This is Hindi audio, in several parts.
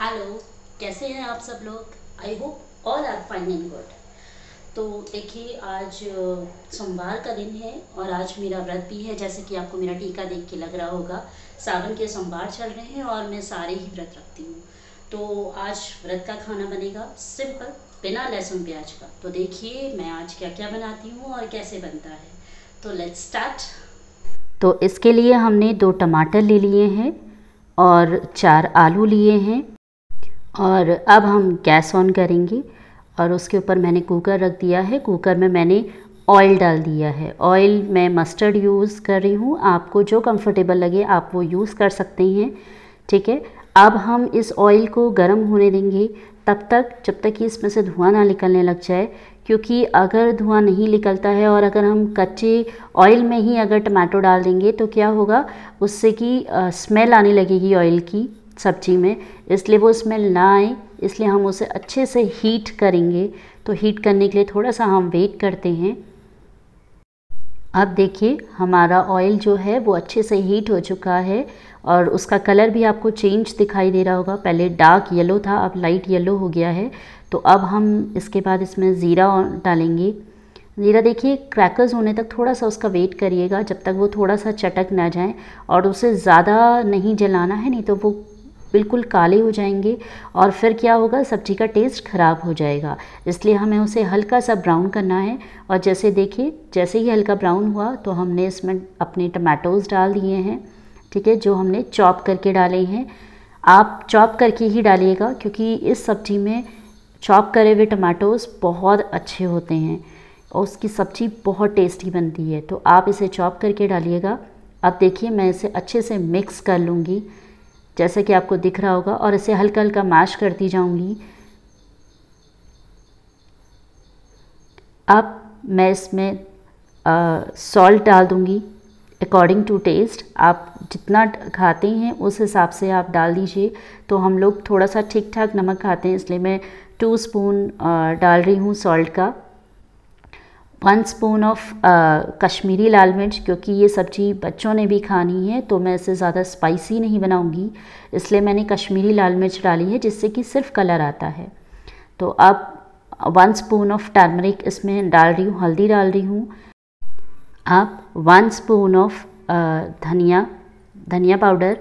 हेलो कैसे हैं आप सब लोग I hope all are fine and good तो देखिए आज सोमवार का दिन है और आज मेरा व्रत भी है जैसे कि आपको मेरा टीका देख के लग रहा होगा सावन के सोमवार चल रहे हैं और मैं सारे ही व्रत रखती हूँ तो आज व्रत का खाना बनेगा सिंपल बिना लहसुन प्याज का तो देखिए मैं आज क्या क्या बनाती हूँ और कैसे बनता है तो लेट्स स्टार्ट तो इसके लिए हमने दो टमाटर ले लिए हैं और चार आलू लिए हैं और अब हम गैस ऑन करेंगे और उसके ऊपर मैंने कुकर रख दिया है कुकर में मैंने ऑयल डाल दिया है ऑयल मैं मस्टर्ड यूज़ कर रही हूँ आपको जो कंफर्टेबल लगे आप वो यूज़ कर सकते हैं ठीक है अब हम इस ऑयल को गर्म होने देंगे तब तक जब तक कि इसमें से धुआं ना निकलने लग जाए क्योंकि अगर धुआं नहीं निकलता है और अगर हम कच्चे ऑयल में ही अगर टमाटो डाल देंगे तो क्या होगा उससे कि स्मेल आने लगेगी ऑयल की सब्जी में इसलिए वो स्मेल ना आए इसलिए हम उसे अच्छे से हीट करेंगे तो हीट करने के लिए थोड़ा सा हम वेट करते हैं अब देखिए हमारा ऑयल जो है वो अच्छे से हीट हो चुका है और उसका कलर भी आपको चेंज दिखाई दे रहा होगा पहले डार्क येलो था अब लाइट येलो हो गया है तो अब हम इसके बाद इसमें ज़ीरा डालेंगे ज़ीरा देखिए क्रैकर्स होने तक थोड़ा सा उसका वेट करिएगा जब तक वो थोड़ा सा चटक ना जाए और उसे ज़्यादा नहीं जलाना है नहीं तो वो बिल्कुल काले हो जाएंगे और फिर क्या होगा सब्जी का टेस्ट ख़राब हो जाएगा इसलिए हमें उसे हल्का सा ब्राउन करना है और जैसे देखिए जैसे ही हल्का ब्राउन हुआ तो हमने इसमें अपने टमाटोज़ डाल दिए हैं ठीक है जो हमने चॉप करके डाले हैं आप चॉप करके ही डालिएगा क्योंकि इस सब्ज़ी में चॉप करे हुए टमाटोज़ बहुत अच्छे होते हैं और उसकी सब्ज़ी बहुत टेस्टी बनती है तो आप इसे चॉप करके डालिएगा अब देखिए मैं इसे अच्छे से मिक्स कर लूँगी जैसे कि आपको दिख रहा होगा और इसे हल्का हल्का मैश करती जाऊंगी अब मैं इसमें सॉल्ट डाल दूंगी अकॉर्डिंग टू टेस्ट आप जितना खाते हैं उस हिसाब से आप डाल दीजिए तो हम लोग थोड़ा सा ठीक ठाक नमक खाते हैं इसलिए मैं टू स्पून डाल रही हूँ सॉल्ट का वन स्पून ऑफ कश्मीरी लाल मिर्च क्योंकि ये सब्ज़ी बच्चों ने भी खानी है तो मैं इसे ज़्यादा स्पाइसी नहीं बनाऊंगी इसलिए मैंने कश्मीरी लाल मिर्च डाली है जिससे कि सिर्फ कलर आता है तो अब वन स्पून ऑफ टर्मरिक इसमें डाल रही हूँ हल्दी डाल रही हूँ आप वन स्पून ऑफ धनिया धनिया पाउडर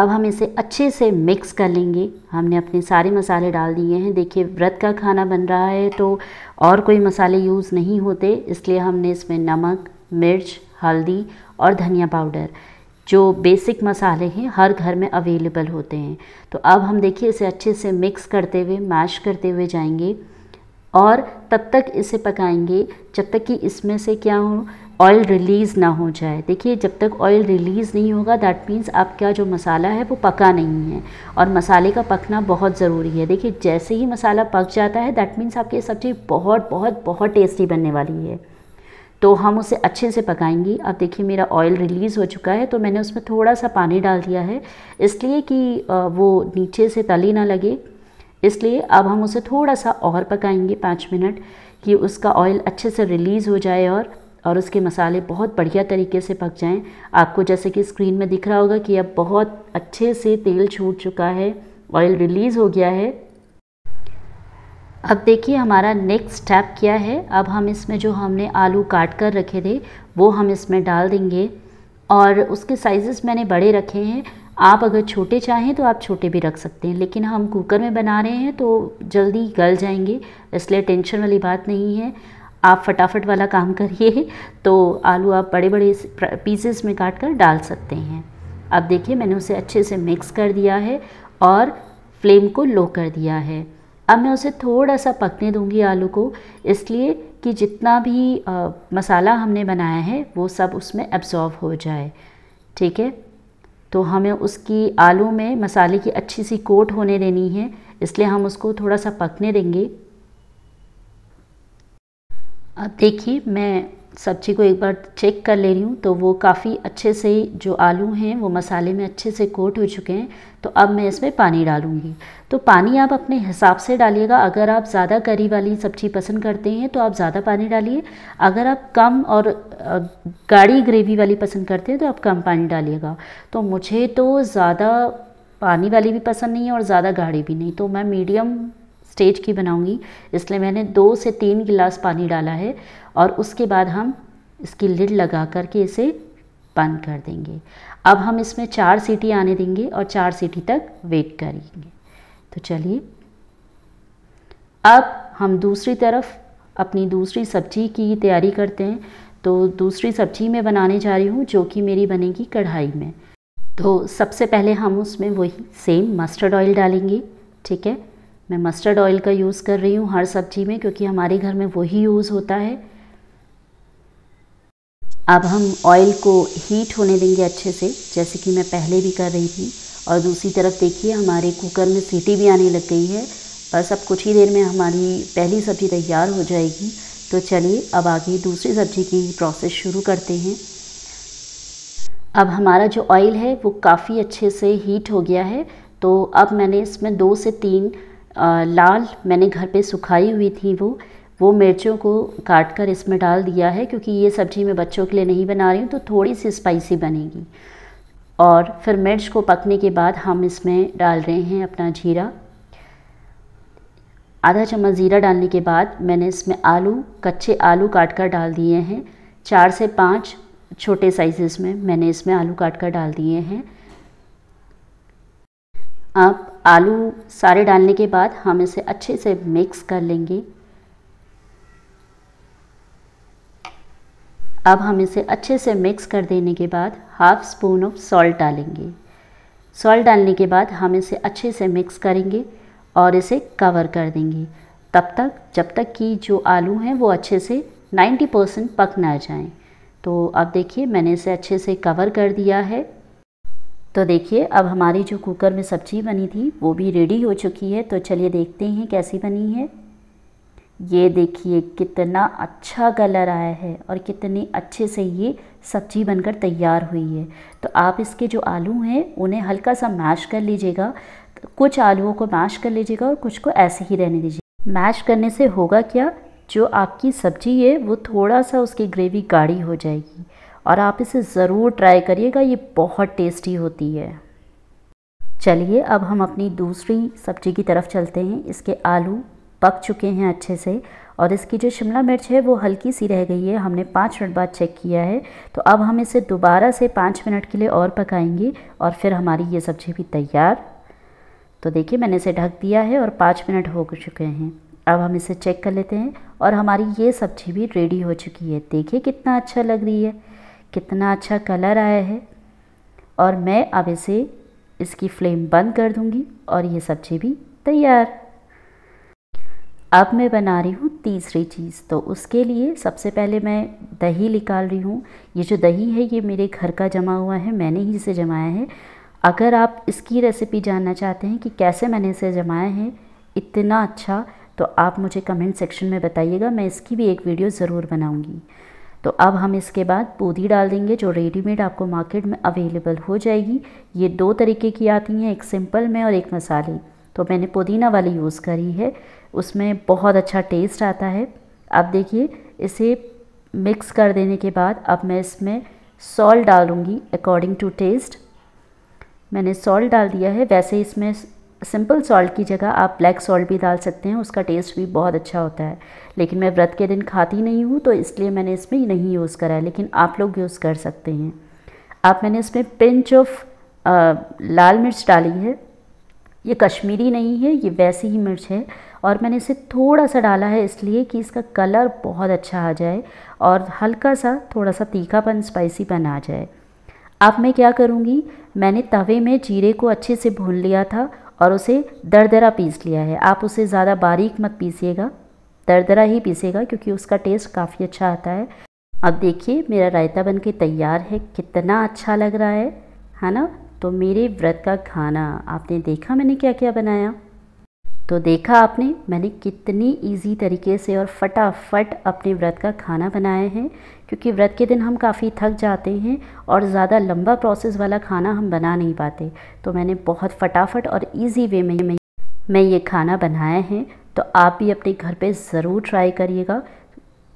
अब हम इसे अच्छे से मिक्स कर लेंगे हमने अपने सारे मसाले डाल दिए हैं देखिए व्रत का खाना बन रहा है तो और कोई मसाले यूज़ नहीं होते इसलिए हमने इसमें नमक मिर्च हल्दी और धनिया पाउडर जो बेसिक मसाले हैं हर घर में अवेलेबल होते हैं तो अब हम देखिए इसे अच्छे से मिक्स करते हुए मैश करते हुए जाएंगे और तब तक इसे पकाएंगे जब तक कि इसमें से क्या हो ऑयल रिलीज़ ना हो जाए देखिए जब तक ऑयल रिलीज़ नहीं होगा दैट मीन्स आपका जो मसाला है वो पका नहीं है और मसाले का पकना बहुत ज़रूरी है देखिए जैसे ही मसाला पक जाता है दैट मीन्स आपकी सब्ज़ी बहुत बहुत बहुत टेस्टी बनने वाली है तो हम उसे अच्छे से पकाएंगी अब देखिए मेरा ऑयल रिलीज़ हो चुका है तो मैंने उसमें थोड़ा सा पानी डाल दिया है इसलिए कि वो नीचे से तली ना लगे इसलिए अब हम उसे थोड़ा सा और पकाएंगे पाँच मिनट कि उसका ऑयल अच्छे से रिलीज़ हो जाए और और उसके मसाले बहुत बढ़िया तरीके से पक जाएं आपको जैसे कि स्क्रीन में दिख रहा होगा कि अब बहुत अच्छे से तेल छूट चुका है ऑयल रिलीज़ हो गया है अब देखिए हमारा नेक्स्ट स्टेप क्या है अब हम इसमें जो हमने आलू काट कर रखे थे वो हम इसमें डाल देंगे और उसके साइज़ मैंने बड़े रखे हैं आप अगर छोटे चाहें तो आप छोटे भी रख सकते हैं लेकिन हम कुकर में बना रहे हैं तो जल्दी गल जाएंगे इसलिए टेंशन वाली बात नहीं है आप फटाफट वाला काम करिए तो आलू आप बड़े बड़े पीसेस में काट कर डाल सकते हैं अब देखिए मैंने उसे अच्छे से मिक्स कर दिया है और फ्लेम को लो कर दिया है अब मैं उसे थोड़ा सा पकने दूंगी आलू को इसलिए कि जितना भी आ, मसाला हमने बनाया है वो सब उसमें एब्ज़ॉर्व हो जाए ठीक है तो हमें उसकी आलू में मसाले की अच्छी सी कोट होने देनी है इसलिए हम उसको थोड़ा सा पकने देंगे देखिए मैं सब्जी को एक बार चेक कर ले रही हूँ तो वो काफ़ी अच्छे से जो आलू हैं वो मसाले में अच्छे से कोट हो चुके हैं तो अब मैं इसमें पानी डालूँगी तो पानी आप अपने हिसाब से डालिएगा अगर आप ज़्यादा करी वाली सब्ज़ी पसंद करते हैं तो आप ज़्यादा पानी डालिए अगर आप कम और गाढ़ी ग्रेवी वाली पसंद करते हैं तो आप कम पानी डालिएगा तो मुझे तो ज़्यादा पानी वाली भी पसंद नहीं है और ज़्यादा गाढ़ी भी नहीं तो मैं मीडियम स्टेज की बनाऊंगी इसलिए मैंने दो से तीन गिलास पानी डाला है और उसके बाद हम इसकी लिड लगा करके इसे बंद कर देंगे अब हम इसमें चार सीटी आने देंगे और चार सीटी तक वेट करेंगे तो चलिए अब हम दूसरी तरफ अपनी दूसरी सब्जी की तैयारी करते हैं तो दूसरी सब्जी मैं बनाने जा रही हूँ जो कि मेरी बनेगी कढ़ाई में तो सबसे पहले हम उसमें वही सेम मस्टर्ड ऑयल डालेंगे ठीक है मैं मस्टर्ड ऑयल का यूज़ कर रही हूँ हर सब्जी में क्योंकि हमारे घर में वही यूज़ होता है अब हम ऑयल को हीट होने देंगे अच्छे से जैसे कि मैं पहले भी कर रही थी और दूसरी तरफ देखिए हमारे कुकर में सीटी भी आने लग गई है बस अब कुछ ही देर में हमारी पहली सब्ज़ी तैयार हो जाएगी तो चलिए अब आगे दूसरी सब्ज़ी की प्रोसेस शुरू करते हैं अब हमारा जो ऑयल है वो काफ़ी अच्छे से हीट हो गया है तो अब मैंने इसमें दो से तीन लाल मैंने घर पे सुखाई हुई थी वो वो मिर्चों को काट कर इसमें डाल दिया है क्योंकि ये सब्ज़ी मैं बच्चों के लिए नहीं बना रही हूँ तो थोड़ी सी स्पाइसी बनेगी और फिर मिर्च को पकने के बाद हम इसमें डाल रहे हैं अपना जीरा आधा चम्मच ज़ीरा डालने के बाद मैंने इसमें आलू कच्चे आलू काट कर डाल दिए हैं चार से पाँच छोटे साइजेस में मैंने इसमें आलू काट कर डाल दिए हैं आप आलू सारे डालने के बाद हम इसे अच्छे से मिक्स कर लेंगे अब हम इसे अच्छे से मिक्स कर देने के बाद हाफ स्पून ऑफ सॉल्ट डालेंगे सॉल्ट डालने के बाद हम इसे अच्छे से मिक्स करेंगे और इसे कवर कर देंगे तब तक जब तक कि जो आलू हैं वो अच्छे से 90 परसेंट पक ना जाएं। तो अब देखिए मैंने इसे अच्छे से कवर कर दिया है तो देखिए अब हमारी जो कुकर में सब्जी बनी थी वो भी रेडी हो चुकी है तो चलिए देखते हैं कैसी बनी है ये देखिए कितना अच्छा कलर आया है और कितने अच्छे से ये सब्जी बनकर तैयार हुई है तो आप इसके जो आलू हैं उन्हें हल्का सा मैश कर लीजिएगा कुछ आलूओं को मैश कर लीजिएगा और कुछ को ऐसे ही रहने दीजिए मैश करने से होगा क्या जो आपकी सब्जी है वो थोड़ा सा उसकी ग्रेवी गाढ़ी हो जाएगी और आप इसे ज़रूर ट्राई करिएगा ये बहुत टेस्टी होती है चलिए अब हम अपनी दूसरी सब्जी की तरफ चलते हैं इसके आलू पक चुके हैं अच्छे से और इसकी जो शिमला मिर्च है वो हल्की सी रह गई है हमने पाँच मिनट बाद चेक किया है तो अब हम इसे दोबारा से पाँच मिनट के लिए और पकाएंगे और फिर हमारी ये सब्ज़ी भी तैयार तो देखिए मैंने इसे ढक दिया है और पाँच मिनट हो चुके हैं अब हम इसे चेक कर लेते हैं और हमारी ये सब्ज़ी भी रेडी हो चुकी है देखिए कितना अच्छा लग रही है कितना अच्छा कलर आया है और मैं अब इसे इसकी फ्लेम बंद कर दूंगी और ये सब्जी भी तैयार अब मैं बना रही हूँ तीसरी चीज़ तो उसके लिए सबसे पहले मैं दही निकाल रही हूँ ये जो दही है ये मेरे घर का जमा हुआ है मैंने ही इसे जमाया है अगर आप इसकी रेसिपी जानना चाहते हैं कि कैसे मैंने इसे जमाया है इतना अच्छा तो आप मुझे कमेंट सेक्शन में बताइएगा मैं इसकी भी एक वीडियो ज़रूर बनाऊँगी तो अब हम इसके बाद बूंदी डाल देंगे जो रेडीमेड आपको मार्केट में अवेलेबल हो जाएगी ये दो तरीके की आती हैं एक सिंपल में और एक मसाले तो मैंने पुदीना वाली यूज़ करी है उसमें बहुत अच्छा टेस्ट आता है अब देखिए इसे मिक्स कर देने के बाद अब मैं इसमें सॉल्ट डालूँगी अकॉर्डिंग टू टेस्ट मैंने सॉल्ट डाल दिया है वैसे इसमें सिंपल सॉल्ट की जगह आप ब्लैक सॉल्ट भी डाल सकते हैं उसका टेस्ट भी बहुत अच्छा होता है लेकिन मैं व्रत के दिन खाती नहीं हूँ तो इसलिए मैंने इसमें नहीं यूज़ करा है लेकिन आप लोग यूज़ कर सकते हैं आप मैंने इसमें पिंच ऑफ लाल मिर्च डाली है ये कश्मीरी नहीं है ये वैसी ही मिर्च है और मैंने इसे थोड़ा सा डाला है इसलिए कि इसका कलर बहुत अच्छा आ जाए और हल्का सा थोड़ा सा तीखापन स्पाइसीपन आ जाए अब मैं क्या करूँगी मैंने तवे में जीरे को अच्छे से भून लिया था और उसे दरदरा पीस लिया है आप उसे ज़्यादा बारीक मत पीसीएगा दरदरा ही पीसेगा क्योंकि उसका टेस्ट काफ़ी अच्छा आता है अब देखिए मेरा रायता बन के तैयार है कितना अच्छा लग रहा है है ना तो मेरे व्रत का खाना आपने देखा मैंने क्या क्या बनाया तो देखा आपने मैंने कितनी इजी तरीके से और फटाफट अपने व्रत का खाना बनाया है क्योंकि व्रत के दिन हम काफ़ी थक जाते हैं और ज़्यादा लंबा प्रोसेस वाला खाना हम बना नहीं पाते तो मैंने बहुत फटाफट और इजी वे में मैं, मैं ये खाना बनाया है तो आप भी अपने घर पे ज़रूर ट्राई करिएगा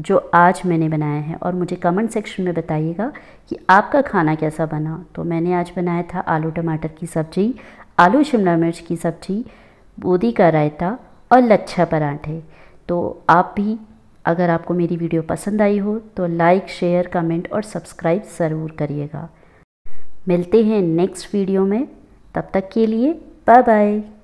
जो आज मैंने बनाया है और मुझे कमेंट सेक्शन में बताइएगा कि आपका खाना कैसा बना तो मैंने आज बनाया था आलू टमाटर की सब्ज़ी आलू शिमला मिर्च की सब्ज़ी बूंदी का रायता और लच्छा पराठे तो आप भी अगर आपको मेरी वीडियो पसंद आई हो तो लाइक शेयर कमेंट और सब्सक्राइब ज़रूर करिएगा मिलते हैं नेक्स्ट वीडियो में तब तक के लिए बाय बाय